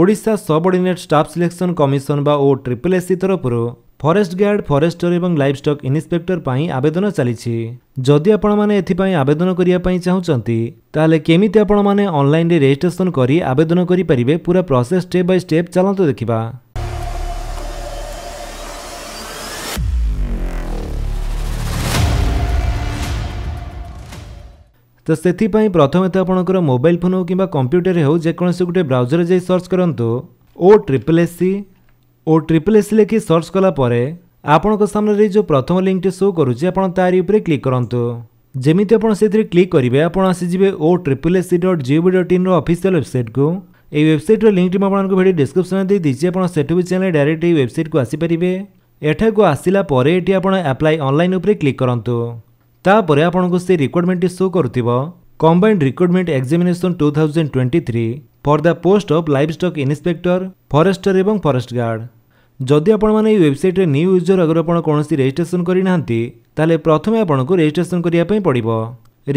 Odisha subordinate staff selection commission ବା O triple S C ତରଫରୁ forest guard forester ଏବଂ livestock inspector ପାଇଁ ଆବେଦନ ଚାଲିଛି ଯଦି ଆପଣମାନେ ଏଥିପାଇଁ ଆବେଦନ କରିବା ପାଇଁ ଚାହୁଁଛନ୍ତି ତାହେଲେ କେମିତି ଆପଣମାନେ ଅନଲାଇନ୍ରେ ରେଜିଷ୍ଟ୍ରେସନ୍ କରି ଆବେଦନ କରିପାରିବେ ପୁରା ପ୍ରସେସ୍ ଷ୍ଟେପ୍ ବାଇ ଷ୍ଟେପ୍ ଚାଲନ୍ତୁ ଦେଖିବା ତ ସେଥିପାଇଁ ପ୍ରଥମେ ତ ଆପଣଙ୍କର ମୋବାଇଲ୍ ଫୋନ୍ ହେଉ କିମ୍ବା କମ୍ପ୍ୟୁଟରରେ ହେଉ ଯେକୌଣସି ଗୋଟେ ବ୍ରାଉଜରରେ ଯାଇ ସର୍ଚ୍ଚ କରନ୍ତୁ O triple S C O triple S ଲେଖି ସର୍ଚ୍ଚ କଲା ପରେ ଆପଣଙ୍କ ସାମ୍ନାରେ ଯେଉଁ ପ୍ରଥମ ଲିଙ୍କଟି ସୋ କରୁଛି ଆପଣ ତାରି ଉପରେ କ୍ଲିକ୍ କରନ୍ତୁ ଯେମିତି ଆପଣ ସେଥିରେ କ୍ଲିକ୍ କରିବେ ଆପଣ ଆସିଯିବେ O triple S C dot G O V dot ଇନ୍ର ଅଫିସିଆଲ୍ ୱେବସାଇଟ୍କୁ এই ୱେବସାଇଟ୍ର লিঙ্কটি ମୁଁ ଆପଣଙ୍କୁ ভিডিও ডিসক্রিপশনে দিয়ে দিচ্ছি আপনার সেটু বি চ্যানেল ডাইরেক্ট এই ଆସିପାରିବେ ଏଠାକୁ ଆସିଲା ପରେ আসিলা ଆପଣ ଆପ୍ଲାଏ ଅନଲାଇନ୍ ଉପରେ କ୍ଲିକ୍ କରନ୍ତୁ ତାପରେ ଆପଣଙ୍କୁ ସେ ରିକ୍ୱାରମେଣ୍ଟଟି ସୋ କରୁଥିବ combined recruitment examination two thousand twenty three for the post of livestock inspector forester ଏବଂ ଫରେଷ୍ଟ ଗାର୍ଡ଼ ଯଦି ଆପଣମାନେ ଏହି ୱେବସାଇଟ୍ରେ ନ୍ୟୁ ୟୁଜର ଆଗରୁ ଆପଣ କୌଣସି ରେଜିଷ୍ଟ୍ରେସନ୍ କରିନାହାନ୍ତି ତାହେଲେ ପ୍ରଥମେ ଆପଣଙ୍କୁ ରେଜିଷ୍ଟ୍ରେସନ୍ କରିବା ପାଇଁ ପଡ଼ିବ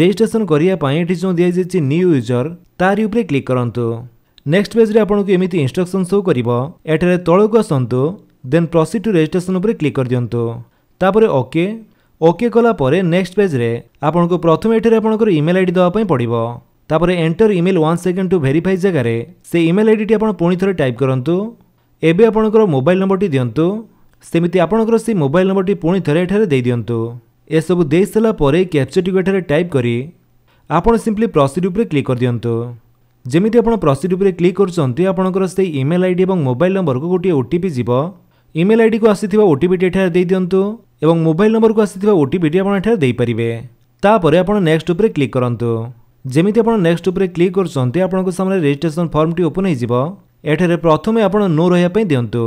ରେଜିଷ୍ଟ୍ରେସନ୍ କରିବା ପାଇଁ ଏଠି ଯେଉଁ ଦିଆଯାଇଛି ନ୍ୟୁ ୟୁଜର ତାରି ଉପରେ କ୍ଲିକ୍ କରନ୍ତୁ ନେକ୍ସଟ ପେଜ୍ରେ ଆପଣଙ୍କୁ ଏମିତି ଇନଷ୍ଟ୍ରକ୍ସନ୍ ସୋ କରିବ ଏଠାରେ ତଳକୁ ଆସନ୍ତୁ ଦେନ୍ ପ୍ରସିଡ୍ ଟୁ ରେଜିଷ୍ଟ୍ରେସନ୍ ଉପରେ କ୍ଲିକ୍ କରିଦିଅନ୍ତୁ ତାପରେ ଓକେ ଓକେ କଲାପରେ ନେକ୍ସଟ ପେଜ୍ରେ ଆପଣଙ୍କୁ ପ୍ରଥମେ ଏଠାରେ ଆପଣଙ୍କର ଇମେଲ୍ ଆଇ ଡ଼ି ଦେବା ପାଇଁ ପଡ଼ିବ ତାପରେ enter email one second to verify ଜାଗାରେ ସେ ଇମେଲ୍ ଆଇଡ଼ିଟି ଆପଣ ପୁଣି ଥରେ ଟାଇପ୍ କରନ୍ତୁ ଏବେ ଆପଣଙ୍କର ମୋବାଇଲ ନମ୍ବରଟି ଦିଅନ୍ତୁ ସେମିତି ଆପଣଙ୍କର ସେ ମୋବାଇଲ ନମ୍ବରଟି ପୁଣି ଥରେ ଏଠାରେ ଦେଇଦିଅନ୍ତୁ ଏସବୁ ଦେଇସାରିଲା ପରେ କ୍ୟାପ୍ଚରଟିକୁ ଏଠାରେ ଟାଇପ୍ କରି ଆପଣ ସିମ୍ପଲି ପ୍ରସିଡ଼ ଉପରେ କ୍ଲିକ୍ କରିଦିଅନ୍ତୁ ଯେମିତି ଆପଣ ପ୍ରସିଡ଼ ଉପରେ କ୍ଲିକ୍ କରୁଛନ୍ତି ଆପଣଙ୍କର ସେହି ଇମେଲ୍ ଆଇଡ଼ି ଏବଂ ମୋବାଇଲ ନମ୍ବରକୁ ଗୋଟିଏ ଓଟିପି ଯିବ ଇମେଲ୍ ଆଇଡ଼ିକୁ ଆସିଥିବା ଓଟିପିଟି ଏଠାରେ ଦେଇଦିଅନ୍ତୁ ଏବଂ ମୋବାଇଲ ନମ୍ବରକୁ ଆସିଥିବା ଓଟିପିଟି ଆପଣ ଏଠାରେ ଦେଇପାରିବେ ତାପରେ ଆପଣ ନେକ୍ସଟ ଉପରେ କ୍ଲିକ୍ କରନ୍ତୁ ଯେମିତି ଆପଣ ନେକ୍ସଟ ଉପରେ କ୍ଲିକ୍ କରୁଛନ୍ତି ଆପଣଙ୍କ ସାମ୍ନାରେ ରେଜିଷ୍ଟ୍ରେସନ ଫର୍ମଟି ଓପନ୍ ହୋଇଯିବ ଏଠାରେ ପ୍ରଥମେ ଆପଣ ନୋ ରହିବା ପାଇଁ ଦିଅନ୍ତୁ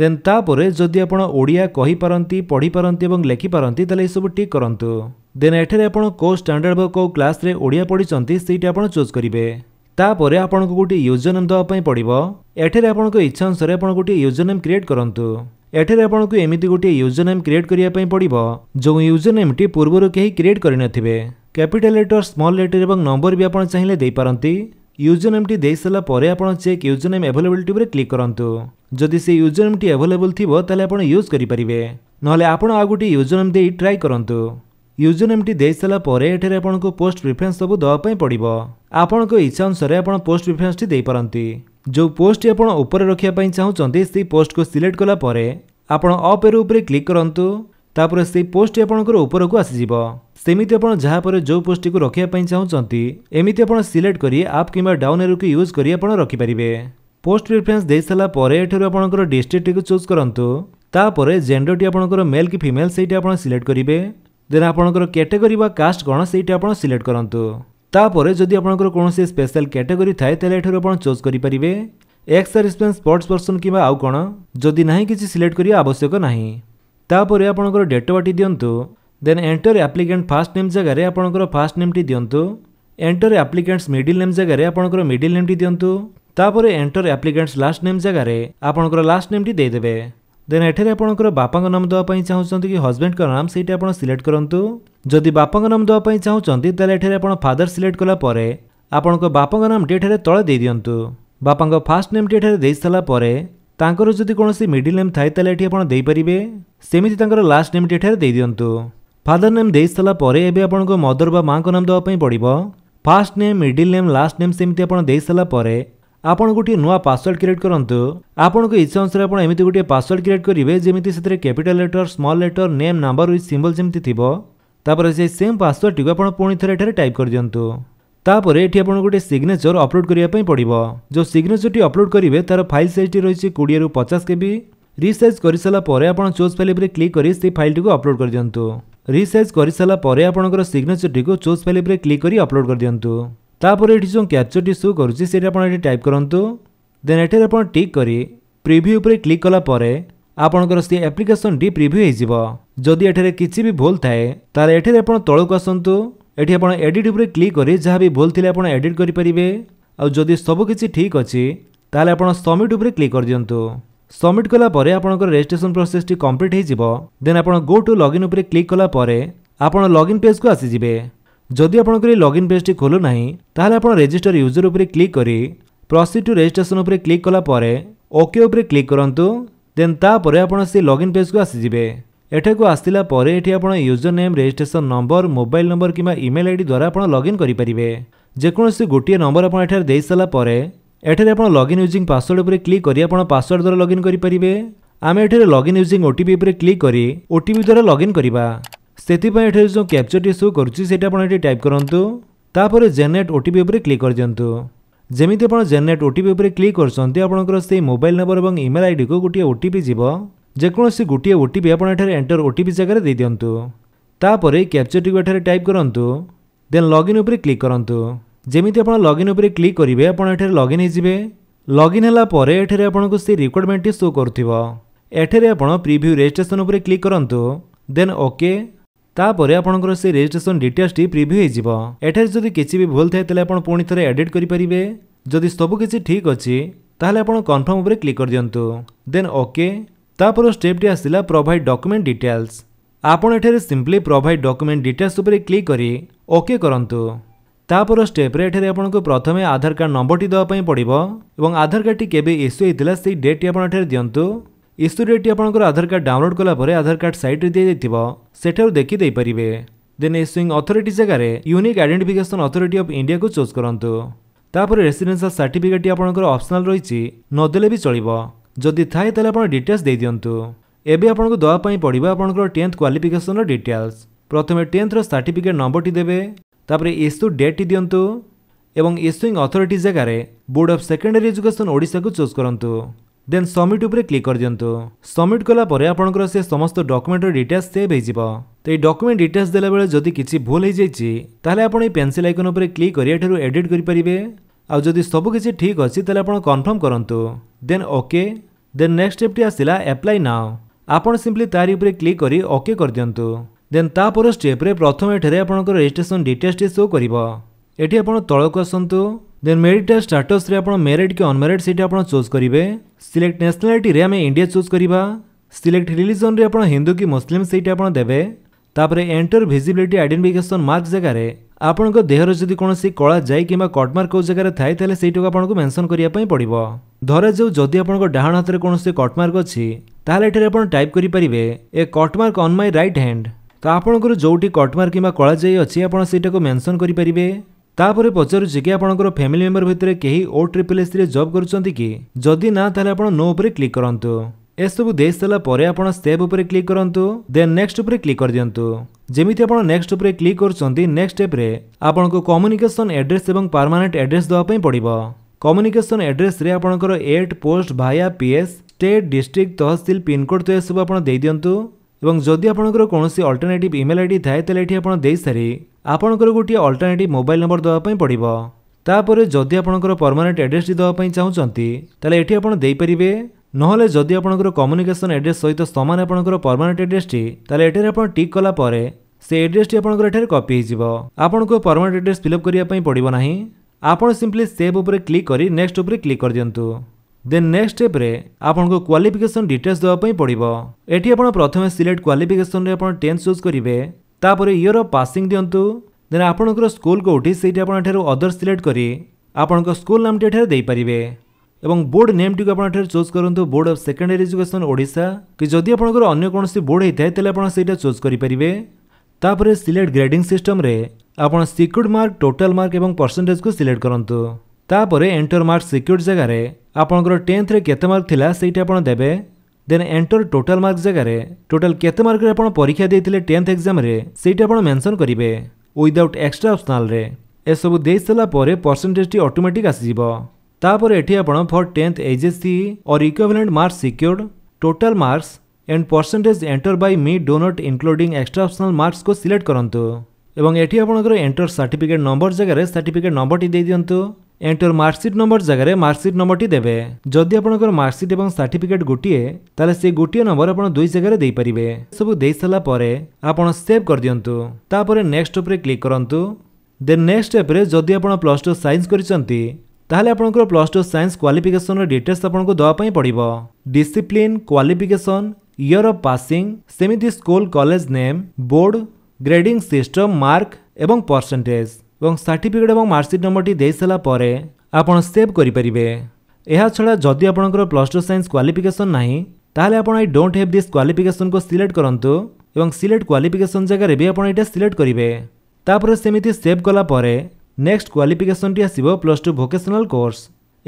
ଦେନ୍ ତାପରେ ଯଦି ଆପଣ ଓଡ଼ିଆ କହିପାରନ୍ତି ପଢ଼ିପାରନ୍ତି ଏବଂ ଲେଖିପାରନ୍ତି ତାହେଲେ ଏସବୁ ଟିକ୍ କରନ୍ତୁ ଦେନ୍ ଏଠାରେ ଆପଣ କେଉଁ ଷ୍ଟାଣ୍ଡାର୍ଡ଼ ବା କେଉଁ କ୍ଲାସ୍ରେ ଓଡ଼ିଆ ପଢ଼ିଛନ୍ତି ସେଇଟା ଆପଣ ଚୁଜ୍ କରିବେ ତାପରେ ଆପଣଙ୍କୁ ଗୋଟିଏ ୟୁଜର୍ ନେମ୍ ଦେବା ପାଇଁ ପଡ଼ିବ ଏଠାରେ ଆପଣଙ୍କ ଇଚ୍ଛା ଅନୁସାରେ ଆପଣ ଗୋଟିଏ ୟୁଜର୍ ନେମ୍ କ୍ରିଏଟ୍ କରନ୍ତୁ ଏଠାରେ ଆପଣଙ୍କୁ ଏମିତି ଗୋଟିଏ ୟୁଜର ନେମ୍ କ୍ରିଏଟ୍ କରିବା ପାଇଁ ପଡ଼ିବ ଯେଉଁ ୟୁଜର ନେମ୍ଟି ପୂର୍ବରୁ କେହି କ୍ରିଏଟ୍ କରିନଥିବେ କ୍ୟାପିଟାଲ ଲେଟର ସ୍ମଲ୍ ଲେଟର ଏବଂ ନମ୍ବର ବି ଆପଣ ଚାହିଁଲେ ଦେଇପାରନ୍ତି ୟୁଜର ନେମ୍ଟି ଦେଇସାରିଲା ପରେ ଆପଣ ଚେକ୍ ୟୁଜର ନେମ୍ ଆଭେଲେବିଲିଟି ଉପରେ କ୍ଲିକ୍ କରନ୍ତୁ ଯଦି ସେ ୟୁଜର ନେମ୍ଟି ଆଭେଲେବଲ୍ ଥିବ ତାହେଲେ ଆପଣ ୟୁଜ୍ କରିପାରିବେ ନହେଲେ ଆପଣ ଆଉ ଗୋଟିଏ ୟୁଜର ନେମ୍ ଦେଇ ଟ୍ରାଏ କରନ୍ତୁ ୟୁଜର ନେମ୍ଟି ଦେଇସାରିଲା ପରେ ଏଠାରେ ଆପଣଙ୍କୁ ପୋଷ୍ଟ ପ୍ରିଫରେନ୍ସ ସବୁ ଦେବା ପାଇଁ ପଡ଼ିବ ଆପଣଙ୍କ ଇଚ୍ଛା ଅନୁସାରେ ଆପଣ ପୋଷ୍ଟ ପ୍ରିଫରେନ୍ସଟି ଦେଇପାରନ୍ତି ଯେଉଁ ପୋଷ୍ଟଟି ଆପଣ ଉପରେ ରଖିବା ପାଇଁ ଚାହୁଁଛନ୍ତି ସେହି ପୋଷ୍ଟକୁ ସିଲେକ୍ଟ କଲା ପରେ ଆପଣ ଅପ୍ ଏରୋ ଉପରେ କ୍ଲିକ୍ କରନ୍ତୁ ତାପରେ ସେହି ପୋଷ୍ଟଟି ଆପଣଙ୍କର ଉପରକୁ ଆସିଯିବ ସେମିତି ଆପଣ ଯାହା ପରେ ଯେଉଁ ପୋଷ୍ଟଟିକୁ ରଖିବା ପାଇଁ ଚାହୁଁଛନ୍ତି ଏମିତି ଆପଣ ସିଲେକ୍ଟ କରି ଆପ୍ କିମ୍ବା ଡାଉନ୍ ଏରୋକୁ ୟୁଜ୍ କରି ଆପଣ ରଖିପାରିବେ ପୋଷ୍ଟ ପ୍ରିଫରେନ୍ସ ଦେଇସାରିଲା ପରେ ଏଠାରୁ ଆପଣଙ୍କର ଡିଷ୍ଟ୍ରିକ୍ଟଟିକୁ ଚୁଜ୍ କରନ୍ତୁ ତାପରେ ଜେଣ୍ଡରଟି ଆପଣଙ୍କର ମେଲ୍ କି ଫିମେଲ୍ ସେଇଟି ଆପଣ ସିଲେକ୍ଟ କରିବେ ଦେନ୍ ଆପଣଙ୍କର କ୍ୟାଟେଗୋରୀ ବା କାଷ୍ଟ କ'ଣ ସେଇଟି ଆପଣ ସିଲେକ୍ଟ କରନ୍ତୁ ତାପରେ ଯଦି ଆପଣଙ୍କର କୌଣସି ସ୍ପେଶାଲ କ୍ୟାଟେଗୋରୀ ଥାଏ ତାହେଲେ ଏଠାରୁ ଆପଣ ଚୁଜ୍ କରିପାରିବେ ଏକ୍ସ ସାର୍ଭିସମ୍ୟାନ୍ ସ୍ପୋର୍ଟସ୍ ପର୍ସନ୍ କିମ୍ବା ଆଉ କ'ଣ ଯଦି ନାହିଁ କିଛି ସିଲେକ୍ଟ କରିବା ଆବଶ୍ୟକ ନାହିଁ ତାପରେ ଆପଣଙ୍କର ଡେଟ୍ ବାଟି ଦିଅନ୍ତୁ then enter applicant first name ଜାଗାରେ ଆପଣଙ୍କର ଫାଷ୍ଟ ନେମ୍ଟି ଦିଅନ୍ତୁ ଏଣ୍ଟର ଆପ୍ଲିକାଣ୍ଟସ୍ ମିଡିଲ୍ ନେମ୍ ଜାଗାରେ ଆପଣଙ୍କର ମିଡିଲ୍ ନେମ୍ଟି ଦିଅନ୍ତୁ ତାପରେ ଏଣ୍ଟର ଆପ୍ଲିକାଣ୍ଟସ୍ ଲାଷ୍ଟ ନେମ୍ ଜାଗାରେ ଆପଣଙ୍କର ଲାଷ୍ଟ ନେମ୍ଟି ଦେଇଦେବେ ଦେନ୍ ଏଠାରେ ଆପଣଙ୍କର ବାପାଙ୍କ ନାମ ଦେବା ପାଇଁ ଚାହୁଁଛନ୍ତି କି ହଜବେଣ୍ଡଙ୍କ ନାମ ସେଇଟା ଆପଣ ସିଲେକ୍ଟ କରନ୍ତୁ ଯଦି ବାପାଙ୍କ ନାମ ଦେବା ପାଇଁ ଚାହୁଁଛନ୍ତି ତାହେଲେ ଏଠାରେ ଆପଣ ଫାଦର ସିଲେକ୍ଟ କଲା ପରେ ଆପଣଙ୍କ ବାପାଙ୍କ ନାମଟି ଏଠାରେ ତଳେ ଦେଇଦିଅନ୍ତୁ ବାପାଙ୍କ ଫାଷ୍ଟ ନେମ୍ଟି ଏଠାରେ ଦେଇସାରିଲା ପରେ ତାଙ୍କର ଯଦି କୌଣସି ମିଡ଼ିଲ୍ ନେମ୍ ଥାଏ ତାହେଲେ ଏଠି ଆପଣ ଦେଇପାରିବେ ସେମିତି ତାଙ୍କର ଲାଷ୍ଟ ନେମ୍ଟି ଏଠାରେ ଦେଇଦିଅନ୍ତୁ ଫାଦର ନେମ୍ ଦେଇସାରିଲା ପରେ ଏବେ ଆପଣଙ୍କ ମଦର ବା ମାଆଙ୍କ ନାମ ଦେବା ପାଇଁ ପଡ଼ିବ first name middle name last name ସେମିତି ଆପଣ ଦେଇସାରିଲା ପରେ ଆପଣ ଗୋଟିଏ ନୂଆ ପାସୱାର୍ଡ଼ କ୍ରିଏଟ୍ କରନ୍ତୁ ଆପଣଙ୍କ ଇଚ୍ଛା ଅନୁସାରେ ଆପଣ ଏମିତି ଗୋଟିଏ ପାସୱାର୍ଡ଼ କ୍ରିଏଟ୍ କରିବେ ଯେମିତି ସେଥିରେ capital letter small letter name number with symbol ଯେମିତି ଥିବ ତାପରେ ସେଇ ସେମ୍ ପାସୱାର୍ଡ଼ଟିକୁ ଆପଣ ପୁଣି ଥରେ ଏଠାରେ ଟାଇପ୍ କରିଦିଅନ୍ତୁ ତାପରେ ଏଠି ଆପଣଙ୍କୁ ଗୋଟେ ସିଗ୍ନେଚର ଅପଲୋଡ଼ କରିବା ପାଇଁ ପଡ଼ିବ ଯେଉଁ ସିଗ୍ନେଚରଟି ଅପଲୋଡ଼ କରିବେ ତା'ର ଫାଇଲ୍ ସାଇଜ୍ଟି ରହିଛି କୋଡ଼ିଏରୁ ପଚାଶ କେବି ରିସାଇଜ୍ କରିସାରିଲା ପରେ ଆପଣ ଚୋଜ୍ ଫାଇଲ୍ ଉପରେ କ୍ଲିକ୍ କରି ସେଇ ଫାଇଲ୍ଟିକୁ ଅପଲୋଡ଼ କରିଦିଅନ୍ତୁ ରିସାଇଜ୍ କରିସାରିଲା ପରେ ଆପଣଙ୍କର ସିଗ୍ନେଚରଟିକୁ ଚୋଜ୍ ଫାଇଲ୍ ଉପରେ କ୍ଲିକ୍ କରି ଅପଲୋଡ଼ କରିଦିଅନ୍ତୁ ତାପରେ ଏଠି ଯେଉଁ କ୍ୟାପ୍ଚରଟି ସୋ କରୁଛି ସେଇଟା ଆପଣ ଏଠି ଟାଇପ୍ କରନ୍ତୁ ଦେନ୍ ଏଠାରେ ଆପଣ ଟିକ୍ କରି ପ୍ରିଭ୍ୟୁ ଉପରେ କ୍ଲିକ୍ କଲା ପରେ ଆପଣଙ୍କର ସେ ଆପ୍ଲିକେସନଟି ପ୍ରିଭ୍ୟୁ ହୋଇଯିବ ଯଦି ଏଠାରେ କିଛି ବି ଭୁଲ ଥାଏ ତାହେଲେ ଏଠାରେ ଆପଣ ତଳକୁ ଆସନ୍ତୁ ଏଠି ଆପଣ ଏଡିଟ୍ ଉପରେ କ୍ଲିକ୍ କରି ଯାହା ବି ଭୁଲ ଥିଲେ ଆପଣ ଏଡିଟ୍ କରିପାରିବେ ଆଉ ଯଦି ସବୁକିଛି ଠିକ୍ ଅଛି ତାହେଲେ ଆପଣ ସବମିଟ୍ ଉପରେ କ୍ଲିକ୍ କରିଦିଅନ୍ତୁ ସବମିଟ୍ କଲା ପରେ ଆପଣଙ୍କର ରେଜିଷ୍ଟ୍ରେସନ ପ୍ରୋସେସଟି କମ୍ପ୍ଲିଟ୍ ହୋଇଯିବ ଦେନ୍ ଆପଣ ଗୋ ଟୁ ଲଗ୍ଇନ୍ ଉପରେ କ୍ଲିକ୍ କଲା ପରେ ଆପଣ ଲଗ୍ଇନ୍ ପେଜ୍କୁ ଆସିଯିବେ ଯଦି ଆପଣଙ୍କର ଏହି ଲଗ୍ଇନ୍ ପେଜ୍ଟି ଖୋଲୁ ନାହିଁ ତାହେଲେ ଆପଣ ରେଜିଷ୍ଟର ୟୁଜର ଉପରେ କ୍ଲିକ୍ କରି ପ୍ରସିଡ୍ ଟୁ ରେଜିଷ୍ଟ୍ରେସନ ଉପରେ କ୍ଲିକ୍ କଲା ପରେ ଓକେ ଉପରେ କ୍ଲିକ୍ କରନ୍ତୁ ଦେନ୍ ତାପରେ ଆପଣ ସେ ଲଗ୍ଇନ୍ ପେଜ୍କୁ ଆସିଯିବେ ଏଠାକୁ ଆସିଲା ପରେ ଏଠି ଆପଣ user name registration number mobile number କିମ୍ବା ଇମେଲ୍ ଆଇଡି ଦ୍ୱାରା ଆପଣ ଲଗ୍ଇନ୍ କରିପାରିବେ ଯେକୌଣସି ଗୋଟିଏ ନମ୍ବର ଆପଣ ଏଠାରେ ଦେଇସାରିଲା ପରେ ଏଠାରେ ଆପଣ ଲଗ୍ଇନ୍ ୟୁଜିଂ ପାସୱାର୍ଡ଼ ଉପରେ କ୍ଲିକ୍ କରି ଆପଣ ପାସୱାର୍ଡ଼ ଦ୍ୱାରା ଲଗ୍ଇନ୍ କରିପାରିବେ ଆମେ ଏଠାରେ ଲଗ୍ଇନ୍ ୟୁଜିଂ ଓଟିପି ଉପରେ କ୍ଲିକ୍ କରି ଓଟିପି ଦ୍ୱାରା ଲଗ୍ଇନ୍ କରିବା ସେଥିପାଇଁ ଏଠାରେ ଯେଉଁ କ୍ୟାପ୍ଚରଟି ସୋ କରୁଛି ସେଇଟା ଆପଣ ଏଠି ଟାଇପ୍ କରନ୍ତୁ ତାପରେ ଜେନେରେଟ୍ ଓଟିପି ଉପରେ କ୍ଲିକ୍ କରିଦିଅନ୍ତୁ ଯେମିତି ଆପଣ ଜେନେରେଟ୍ ଓଟିପି ଉପରେ କ୍ଲିକ୍ କରୁଛନ୍ତି ଆପଣଙ୍କର ସେହି ମୋବାଇଲ୍ ନମ୍ବର ଏବଂ ଇମେଲ୍ ଆଇଡ଼ିକୁ ଗୋଟିଏ ଓଟିପି ଯିବ ଯେକୌଣସି ଗୋଟିଏ ଓଟିପି ଆପଣ ଏଠାରେ ଏଣ୍ଟର ଓଟିପି ଜାଗାରେ ଦେଇଦିଅନ୍ତୁ ତାପରେ କ୍ୟାପ୍ଚର୍ଟିକୁ ଏଠାରେ ଟାଇପ୍ କରନ୍ତୁ ଦେନ୍ ଲଗ୍ଇନ୍ ଉପରେ କ୍ଲିକ୍ କରନ୍ତୁ ଯେମିତି ଆପଣ ଲଗ୍ଇନ୍ ଉପରେ କ୍ଲିକ୍ କରିବେ ଆପଣ ଏଠାରେ ଲଗ୍ଇନ୍ ହୋଇଯିବେ ଲଗ୍ଇନ୍ ହେଲା ପରେ ଏଠାରେ ଆପଣଙ୍କୁ ସେହି ରିକ୍ୱାରମେଣ୍ଟଟି ଶୋ କରୁଥିବ ଏଠାରେ ଆପଣ ପ୍ରିଭ୍ୟୁ ରେଜିଷ୍ଟ୍ରେସନ୍ ଉପରେ କ୍ଲିକ୍ କରନ୍ତୁ ଦେନ୍ ଓକେ ତାପରେ ଆପଣଙ୍କର ସେ ରେଜିଷ୍ଟ୍ରେସନ ଡିଟେଲ୍ସଟି ପ୍ରିଭ୍ୟୁ ହୋଇଯିବ ଏଠାରେ ଯଦି କିଛି ବି ଭୁଲ ଥାଏ ତାହେଲେ ଆପଣ ପୁଣି ଥରେ ଏଡିଟ୍ କରିପାରିବେ ଯଦି ସବୁକିଛି ଠିକ୍ ଅଛି ତାହେଲେ ଆପଣ କନଫର୍ମ ଉପରେ କ୍ଲିକ୍ କରିଦିଅନ୍ତୁ ଦେନ୍ ଓକେ ତାପରେ ଷ୍ଟେପ୍ଟି ଆସିଲା ପ୍ରୋଭାଇଡ୍ ଡକୁମେଣ୍ଟ ଡିଟେଲ୍ସ ଆପଣ ଏଠାରେ ସିମ୍ପଲି ପ୍ରୋଭାଇଡ୍ ଡକୁମେଣ୍ଟ ଡିଟେଲ୍ସ ଉପରେ କ୍ଲିକ୍ କରି ଓକେ କରନ୍ତୁ ତାପର ଷ୍ଟେପ୍ରେ ଏଠାରେ ଆପଣଙ୍କୁ ପ୍ରଥମେ ଆଧାର କାର୍ଡ଼ ନମ୍ବରଟି ଦେବା ପାଇଁ ପଡ଼ିବ ଏବଂ ଆଧାର କାର୍ଡ଼ଟି କେବେ ଇସ୍ୟୁ ହୋଇଥିଲା ସେଇ ଡେଟ୍ଟି ଆପଣ ଏଠାରେ ଦିଅନ୍ତୁ ইস্যুରେ ଏଠି ଆପଣଙ୍କର ଆଧାର କାର୍ଡ଼ ଡାଉନଲୋଡ଼୍ କଲାପରେ ଆଧାର କାର୍ଡ଼ ସାଇଟ୍ରେ ଦିଆଯାଇଥିବ ସେଠାରୁ ଦେଖି ଦେଇପାରିବେ ଦେନ୍ ଇସ୍ୟୁଇଂ ଅଥରିଟି ଜାଗାରେ ୟୁନିକ୍ ଆଇଡେଣ୍ଟିଫିକେସନ୍ ଅଥରିଟି ଅଫ୍ ଇଣ୍ଡିଆକୁ ଚୁଜ୍ କରନ୍ତୁ ତାପରେ ରେସିଡେନ୍ସିଆଲ୍ ସାର୍ଟିଫିକେଟ୍ଟି ଆପଣଙ୍କର ଅପ୍ସନାଲ୍ ରହିଛି ନଦେଲେ ବି ଚଳିବ ଯଦି ଥାଏ ତାହେଲେ ଆପଣ ଡିଟେଲ୍ସ ଦେଇଦିଅନ୍ତୁ ଏବେ ଆପଣଙ୍କୁ ଦେବା ପାଇଁ ପଡ଼ିବ ଆପଣଙ୍କର ଟେନ୍ଥ କ୍ୱାଲିଫିକେସନ୍ର ଡିଟେଲ୍ସ ପ୍ରଥମେ ଟେନ୍ଥର ସାର୍ଟିଫିକେଟ୍ ନମ୍ବରଟି ଦେବେ ତାପରେ ଇସ୍ୟୁ ଡେଟ୍ଟି ଦିଅନ୍ତୁ ଏବଂ ଇସ୍ୟୁଇଂ ଅଥରିଟି ଜାଗାରେ ବୋର୍ଡ଼ ଅଫ୍ ସେକେଣ୍ଡାରୀ ଏଜୁକେସନ୍ ଓଡ଼ିଶାକୁ ଚୁଜ୍ କରନ୍ତୁ ଦେନ୍ ସବମିଟ୍ ଉପରେ କ୍ଲିକ୍ କରିଦିଅନ୍ତୁ ସବମିଟ୍ କଲାପରେ ଆପଣଙ୍କର ସେ ସମସ୍ତ ଡକୁମେଣ୍ଟର ଡିଟେଲ୍ସ ସେଭ୍ ହେଇଯିବ ତ এই ডকুমেন্ট ডিটেলস দেলাবেলে যদি কিছু ভুল হয়ে যাই তাহলে আপনার এই পেনসিল আইকন উপরে ক্লিক করে এঠার এডিট করে পারে আদি সবুকিছি ঠিক অছি তাহলে আপনার কনফর্ম করতু দেন ওকে দেন নেক্সট স্টেপটি আসলা আপ্লাই নাও আপনার সিম্পলি তারি উপরে ক্লিক করে ওকে করে দিও দেন তাপর স্টেপ্রে প্রথম এঠার আপনার রেজিষ্ট্রেসন ডিটেলসটি শো করব ଏଠି ଆପଣ ତଳକୁ ଆସନ୍ତୁ ଦେନ୍ ମେରିଟ୍ଟା ଷ୍ଟାଟସ୍ରେ ଆପଣ ମେରିଟ୍ କି ଅନମେରିଟ୍ ସେଇଠି ଆପଣ ଚୁଜ୍ କରିବେ ସିଲେକ୍ଟ ନ୍ୟାସନାଲିଟିରେ ଆମେ ଇଣ୍ଡିଆ ଚୁଜ୍ କରିବା ସିଲେକ୍ଟ ରିଲିଜନ୍ରେ ଆପଣ ହିନ୍ଦୁ କି ମୁସଲିମ୍ ସେଇଠି ଆପଣ ଦେବେ ତାପରେ ଏଣ୍ଟର ଭିଜିବିଲିଟି ଆଇଡେଣ୍ଟିଫିକେସନ୍ ମାର୍କ ଜାଗାରେ ଆପଣଙ୍କ ଦେହର ଯଦି କୌଣସି କଳା ଯାଇ କିମ୍ବା କଟମାର୍କ କେଉଁ ଜାଗାରେ ଥାଏ ତାହେଲେ ସେଇଟାକୁ ଆପଣଙ୍କୁ ମେନ୍ସନ୍ କରିବା ପାଇଁ ପଡ଼ିବ ଧରାଯାଉ ଯଦି ଆପଣଙ୍କ ଡାହାଣ ହାତରେ କୌଣସି କଟମାର୍କ ଅଛି ତାହେଲେ ଏଠାରେ ଆପଣ ଟାଇପ୍ କରିପାରିବେ a cut mark on my right hand ତ ଆପଣଙ୍କର ଯେଉଁଠି କଟମାର୍କ କିମ୍ବା କଳା ଯାଇ ଅଛି ଆପଣ ସେଇଟାକୁ ମେନ୍ସନ୍ କରିପାରିବେ ତାପରେ ପଚାରୁଛି କି ଆପଣଙ୍କର ଫ୍ୟାମିଲି ମେମ୍ବର ଭିତରେ କେହି ଓ ଟ୍ରିପଲ୍ ଏସ୍ରେ ଜବ୍ କରୁଛନ୍ତି କି ଯଦି ନା ତାହେଲେ ଆପଣ ନୋ ଉପରେ କ୍ଲିକ୍ କରନ୍ତୁ ଏସବୁ ଦେଇସାରିଲା ପରେ ଆପଣ ସେଭ୍ ଉପରେ କ୍ଲିକ୍ କରନ୍ତୁ ଦେନ୍ ନେକ୍ସଟ ଉପରେ କ୍ଲିକ୍ କରିଦିଅନ୍ତୁ ଯେମିତି ଆପଣ ନେକ୍ସଟ ଉପରେ କ୍ଲିକ୍ କରୁଛନ୍ତି ନେକ୍ସଟ ଷ୍ଟେପ୍ରେ ଆପଣଙ୍କୁ କମ୍ୟୁନିକେସନ୍ ଆଡ୍ରେସ୍ ଏବଂ ପରମାନେଣ୍ଟ ଆଡ୍ରେସ୍ ଦେବା ପାଇଁ ପଡ଼ିବ କମ୍ୟୁନିକେସନ୍ ଆଡ୍ରେସ୍ରେ ଆପଣଙ୍କର at post via PS state district tehsil pincode ତ ଏସବୁ ଆପଣ ଦେଇଦିଅନ୍ତୁ ଏବଂ ଯଦି ଆପଣଙ୍କର କୌଣସି ଅଲ୍ଟରନେଟିଭ୍ ଇମେଲ୍ ଆଇଡି ଥାଏ ତାହେଲେ ଏଠି ଆପଣ ଦେଇସାରି ଆପଣଙ୍କର ଗୋଟିଏ ଅଲ୍ଟରନେଟିଭ୍ ମୋବାଇଲ୍ ନମ୍ବର ଦେବା ପାଇଁ ପଡ଼ିବ ତାପରେ ଯଦି ଆପଣଙ୍କର ପରମାନେଣ୍ଟ ଆଡ୍ରେସ୍ଟି ଦେବା ପାଇଁ ଚାହୁଁଛନ୍ତି ତାହେଲେ ଏଠି ଆପଣ ଦେଇପାରିବେ ନହେଲେ ଯଦି ଆପଣଙ୍କର କମ୍ୟୁନିକେସନ୍ ଆଡ୍ରେସ୍ ସହିତ ସମାନ ଆପଣଙ୍କର ପରମାନେଣ୍ଟ ଆଡ୍ରେସ୍ଟି ତାହେଲେ ଏଠାରେ ଆପଣ ଟିକ୍ କଲା ପରେ ସେ ଆଡ୍ରେସ୍ଟି ଆପଣଙ୍କର ଏଠାରେ କପି ହୋଇଯିବ ଆପଣଙ୍କୁ ପରମାନେଣ୍ଟ ଆଡ୍ରେସ୍ ଫିଲ୍ଅପ୍ କରିବା ପାଇଁ ପଡ଼ିବ ନାହିଁ ଆପଣ ସିମ୍ପଲି ସେଭ୍ ଉପରେ କ୍ଲିକ୍ କରି ନେକ୍ସଟ ଉପରେ କ୍ଲିକ୍ କରିଦିଅନ୍ତୁ ଦେନ୍ ନେକ୍ସଟ ଷ୍ଟେପ୍ରେ ଆପଣଙ୍କୁ କ୍ୱାଲିଫିକେସନ୍ ଡିଟେଲ୍ସ ଦେବା ପାଇଁ ପଡ଼ିବ ଏଠି ଆପଣ ପ୍ରଥମେ ସିଲେକ୍ଟ କ୍ୱାଲିଫିକେସନ୍ରେ ଆପଣ ଟେନ୍ଥ ଚୁଜ୍ କରିବେ ତାପରେ ଇୟର୍ ଅଫ୍ ପାସିଂ ଦିଅନ୍ତୁ ଦେନ୍ ଆପଣଙ୍କର ସ୍କୁଲ୍ କେଉଁଠି ସେଇଠି ଆପଣ ଏଠାରୁ ଅଦର ସିଲେକ୍ଟ କରି ଆପଣଙ୍କ ସ୍କୁଲ୍ ନାମଟି ଏଠାରେ ଦେଇପାରିବେ ଏବଂ ବୋର୍ଡ଼ ନେମ୍ଟିକୁ ଆପଣ ଏଠାରେ ଚୁଜ୍ କରନ୍ତୁ board of secondary education Odisha କି ଯଦି ଆପଣଙ୍କର ଅନ୍ୟ କୌଣସି ବୋର୍ଡ଼ ହେଇଥାଏ ତାହେଲେ ଆପଣ ସେଇଟା ଚୁଜ୍ କରିପାରିବେ ତାପରେ ସିଲେକ୍ଟ ଗ୍ରେଡ଼ିଂ ସିଷ୍ଟମ୍ରେ ଆପଣ ସିକ୍ୟୁର୍ଡ଼ ମାର୍କ ଟୋଟାଲ୍ ମାର୍କ ଏବଂ ପରସେଣ୍ଟେଜ୍କୁ ସିଲେକ୍ଟ କରନ୍ତୁ ତାପରେ ଏଣ୍ଟର ମାର୍କ ସିକ୍ୟୁର୍ଡ଼ ଜାଗାରେ ଆପଣଙ୍କର ଟେନ୍ଥରେ କେତେ ମାର୍କ ଥିଲା ସେଇଠି ଆପଣ ଦେବେ ଦେନ୍ ଏଣ୍ଟର ଟୋଟାଲ ମାର୍କ ଜାଗାରେ ଟୋଟାଲ କେତେ ମାର୍କରେ ଆପଣ ପରୀକ୍ଷା ଦେଇଥିଲେ ଟେନ୍ଥ ଏକ୍ଜାମରେ ସେଇଠି ଆପଣ ମେନସନ୍ କରିବେ ୱିଦାଉଟ୍ ଏକ୍ସଟ୍ରା ଅପ୍ସନାଲରେ ଏସବୁ ଦେଇସାରିଲା ପରେ ପରସେଣ୍ଟେଜଟି ଅଟୋମେଟିକ୍ ଆସିଯିବ ତାପରେ ଏଠି ଆପଣ for tenth H S C or equivalent mark secured total marks and percentage enter by me do not including extra optional ମାର୍କସକୁ ସିଲେକ୍ଟ କରନ୍ତୁ ଏବଂ ଏଠି ଆପଣଙ୍କର ଏଣ୍ଟର ସାର୍ଟିଫିକେଟ୍ ନମ୍ବର ଜାଗାରେ ସାର୍ଟିଫିକେଟ୍ ନମ୍ବରଟି ଦେଇଦିଅନ୍ତୁ এন্টর মার্কসিট নম্বর জায়গায় মার্কসিট নম্বরটি দেবে যদি আপনার মার্কসিট এবং সার্টিফিকেট গোটিয়ে তাহলে সে গোটিয়ে নম্বর আপনার দুই জায়গায় দিয়ে সবু দিয়ে সারা পরে আপনার সেভ করে দিও তাপরে নেক্সট উপরে ক্লিক করতু দেন নেক্সট স্টেপে যদি আপনার প্লস টু সাইন্স করছেন তাহলে আপনার প্লস টু সাইন্স কোয়ালিফিকেসনর ডিটেলস আপনার দেওয়া পড়ব discipline qualification year of passing সেমিতি school college name board grading system mark এবং পরসেন্টেজ এবং সার্টিফিকেট এবং মার্কশিট নম্বরটি ଦେଇସାରିଲା ପରେ ଆପଣ ସେଭ୍ କରିପାରିବେ ଏହାଛଡ଼ା ଯଦି ଆପଣଙ୍କର ପ୍ଲସ୍ ଟୁ ସାଇନ୍ସ କ୍ୱାଲିଫିକେସନ୍ ନାହିଁ ତାହେଲେ ଆପଣ ଏଇ ଡୋଣ୍ଟ ହେଭ୍ ଦିସ୍ କ୍ୱାଲିଫିକେସନ୍କୁ ସିଲେକ୍ଟ କରନ୍ତୁ ଏବଂ ସିଲେକ୍ଟ କ୍ୱାଲିଫିକେସନ୍ ଜାଗାରେ ବି ଆପଣ ଏଇଟା ସିଲେକ୍ଟ କରିବେ ତାପରେ ସେମିତି ସେଭ୍ କଲା ପରେ ନେକ୍ସଟ କ୍ୱାଲିଫିକେସନ୍ଟି ଆସିବ ପ୍ଲସ୍ ଟୁ ଭୋକେସନାଲ୍ କୋର୍ସ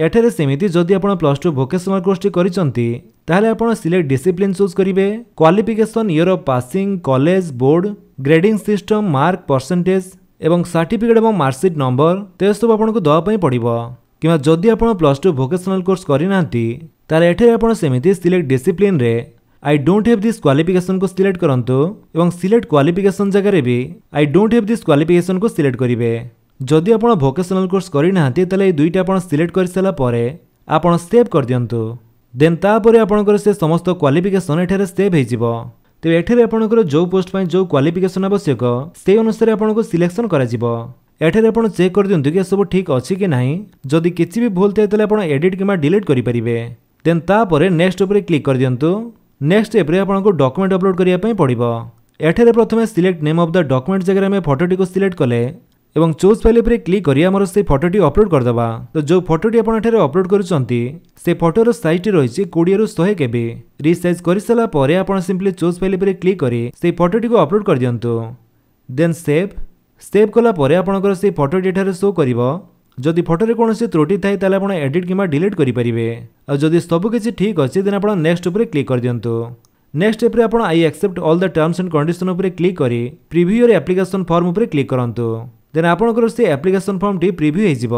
ଏଠାରେ ସେମିତି ଯଦି ଆପଣ ପ୍ଲସ୍ ଟୁ ଭୋକେସନାଲ୍ କୋର୍ସଟି କରିଛନ୍ତି ତାହେଲେ ଆପଣ ସିଲେକ୍ଟ ଡିସିପ୍ଲିନ୍ ଚୁଜ୍ କରିବେ qualification year of passing college board grading system mark percentage ଏବଂ ସାର୍ଟିଫିକେଟ୍ ଏବଂ ମାର୍କସିଟ୍ ନମ୍ବର ତେସବୁ ଆପଣଙ୍କୁ ଦେବା ପାଇଁ ପଡ଼ିବ କିମ୍ବା ଯଦି ଆପଣ ପ୍ଲସ୍ ଟୁ ଭୋକେସନାଲ୍ କୋର୍ସ କରିନାହାନ୍ତି ତାହେଲେ ଏଠାରେ ଆପଣ ସେମିତି ସିଲେକ୍ଟ ଡିସିପ୍ଲିନ୍ରେ ଆଇ ଡୋଣ୍ଟ ହେଭ୍ ଦିସ୍ କ୍ୱାଲିଫିକେସନ୍କୁ ସିଲେକ୍ଟ କରନ୍ତୁ ଏବଂ ସିଲେକ୍ଟ କ୍ୱାଲିଫିକେସନ୍ ଜାଗାରେ ବି ଆଇ ଡୋଣ୍ଟ ହେଭ୍ ଦିସ୍ କ୍ୱାଲିଫିକେସନ୍କୁ ସିଲେକ୍ଟ କରିବେ ଯଦି ଆପଣ ଭୋକେସନାଲ୍ କୋର୍ସ କରିନାହାନ୍ତି ତାହେଲେ ଏଇ ଦୁଇଟା ଆପଣ ସିଲେକ୍ଟ କରିସାରିଲା ପରେ ଆପଣ ସେଭ୍ କରିଦିଅନ୍ତୁ ଦେନ୍ ତାପରେ ଆପଣଙ୍କର ସେ ସମସ୍ତ କ୍ୱାଲିଫିକେସନ୍ ଏଠାରେ ସେଭ୍ ହୋଇଯିବ ତେବେ ଏଠାରେ ଆପଣଙ୍କର ଯେଉଁ ପୋଷ୍ଟ ପାଇଁ ଯେଉଁ କ୍ୱାଲିଫିକେସନ୍ ଆବଶ୍ୟକ ସେହି ଅନୁସାରେ ଆପଣଙ୍କୁ ସିଲେକ୍ସନ୍ କରାଯିବ ଏଠାରେ ଆପଣ ଚେକ୍ କରିଦିଅନ୍ତୁ କି ଏସବୁ ଠିକ୍ ଅଛି କି ନାହିଁ ଯଦି କିଛି ବି ଭୁଲ ଥାଏ ତାହେଲେ ଆପଣ ଏଡ଼ିଟ୍ କିମ୍ବା ଡିଲିଟ୍ କରିପାରିବେ ଦେନ୍ ତାପରେ ନେକ୍ସଟ ଉପରେ କ୍ଲିକ୍ କରିଦିଅନ୍ତୁ ନେକ୍ସଟ ଏପ୍ରେ ଆପଣଙ୍କୁ ଡକୁମେଣ୍ଟ ଅପଲୋଡ଼ କରିବା ପାଇଁ ପଡ଼ିବ ଏଠାରେ ପ୍ରଥମେ select name of the document ଜାଗାରେ ଆମେ ଫଟୋଟିକୁ ସିଲେକ୍ଟ କଲେ এবং ଚୁଜ୍ ଫାଇଲ୍ ଉପରେ କ୍ଲିକ୍ କରି ଆମର ସେ ଫଟୋଟି ଅପଲୋଡ଼ କରିଦେବା ତ ଯେଉଁ ଫଟୋଟି ଆପଣ ଏଠାରେ ଅପଲୋଡ଼ କରୁଛନ୍ତି ସେ ଫଟୋର ସାଇଜଟି ରହିଛି କୋଡ଼ିଏରୁ ଶହେ କେବି ରିସାଇଜ୍ କରିସାରିଲା ପରେ ଆପଣ ସିମ୍ପଲି ଚୁଜ୍ ଫାଇଲ୍ ଉପରେ କ୍ଲିକ୍ କରି ସେଇ ଫଟୋଟିକୁ ଅପଲୋଡ଼ କରିଦିଅନ୍ତୁ ଦେନ୍ ସେଭ୍ ସେଭ୍ କଲା ପରେ ଆପଣଙ୍କର ସେଇ ଫଟୋଟି ଏଠାରେ ଶୋ କରିବ ଯଦି ଫଟୋରେ କୌଣସି ତ୍ରୁଟି ଥାଏ ତାହେଲେ ଆପଣ ଏଡିଟ୍ କିମ୍ବା ଡିଲିଟ୍ କରିପାରିବେ ଆଉ ଯଦି ସବୁକିଛି ଠିକ୍ ଅଛି ଦେନ୍ ଆପଣ ନେକ୍ସଟ ଉପରେ କ୍ଲିକ୍ କରିଦିଅନ୍ତୁ ନେକ୍ସଟ ଷ୍ଟେପ୍ରେ ଆପଣ I accept all the terms and condition ଉପରେ କ୍ଲିକ୍ କରି ପ୍ରିଭିଓର ଆପ୍ଲିକେସନ୍ ଫର୍ମ ଉପରେ କ୍ଲିକ୍ କରନ୍ତୁ ଦେନ୍ ଆପଣଙ୍କର ସେ ଆପ୍ଲିକେସନ୍ ଫର୍ମଟି ପ୍ରିଭ୍ୟୁ ହୋଇଯିବ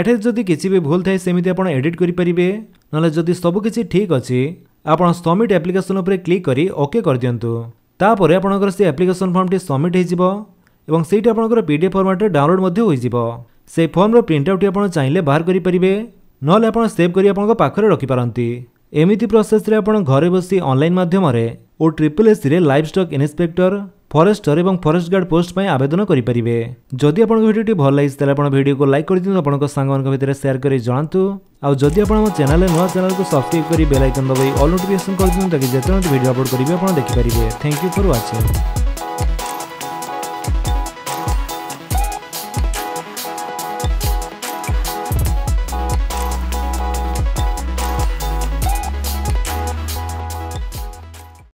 ଏଠାରେ ଯଦି କିଛି ବି ଭୁଲ ଥାଏ ସେମିତି ଆପଣ ଏଡ଼ିଟ୍ କରିପାରିବେ ନହେଲେ ଯଦି ସବୁକିଛି ଠିକ୍ ଅଛି ଆପଣ ସବମିଟ୍ ଆପ୍ଲିକେସନ୍ ଉପରେ କ୍ଲିକ୍ କରି ଓକେ କରିଦିଅନ୍ତୁ ତାପରେ ଆପଣଙ୍କର ସେ ଆପ୍ଲିକେସନ୍ ଫର୍ମଟି ସବମିଟ୍ ହୋଇଯିବ ଏବଂ ସେଇଠି ଆପଣଙ୍କର ପି ଡି ଏଫ୍ ଫର୍ମାଟ୍ରେ ଡାଉନଲୋଡ଼୍ ମଧ୍ୟ ହୋଇଯିବ ସେହି ଫର୍ମର ପ୍ରିଣ୍ଟ ଆଉଟ୍ଟି ଆପଣ ଚାହିଁଲେ ବାହାର କରିପାରିବେ ନହେଲେ ଆପଣ ସେଭ୍ କରି ଆପଣଙ୍କ ପାଖରେ ରଖିପାରନ୍ତି ଏମିତି ପ୍ରୋସେସ୍ରେ ଆପଣ ଘରେ ବସି ଅନଲାଇନ୍ ମାଧ୍ୟମରେ ଓ ଟ୍ରିପଲ୍ ଏସ୍ସିରେ ଲାଇଭ୍ ଷ୍ଟକ୍ ଇନ୍ସପେକ୍ଟର ଫରେଷ୍ଟର ଏବଂ ଫରେଷ୍ଟ ଗାର୍ଡ଼ ପୋଷ୍ଟ ପାଇଁ ଆବେଦନ କରିପାରିବେ ଯଦି ଆପଣଙ୍କ ଭିଡ଼ିଓଟି ଭଲ ଲାଗିଛି ତାହେଲେ ଆପଣ ଭିଡ଼ିଓକୁ ଲାଇକ୍ କରିଦିଅନ୍ତୁ ଆପଣଙ୍କ ସାଙ୍ଗମାନଙ୍କ ଭିତରେ ସେୟାର କରି ଜଣାନ୍ତୁ ଆଉ ଯଦି ଆପଣ ଆମ ଚ୍ୟାନେଲରେ ନୂଆ ଚ୍ୟାନେଲକୁ ସବସ୍କ୍ରାଇବ୍ କରି ବେଲ୍ ଆଇକନ୍ ଦବାଇ ଅଲ୍ ନୋଟିଫିକେସନ୍ କରିଦିଅନ୍ତୁ ତାକି ଯେତେବେଳେ ଭିଡ଼ିଓ ଅପଲୋଡ଼ କରିବେ ଆପଣ ଦେଖିପାରିବେ ଥ୍ୟାଙ୍କ ୟୁ ଫର୍ ୱାଚିଂ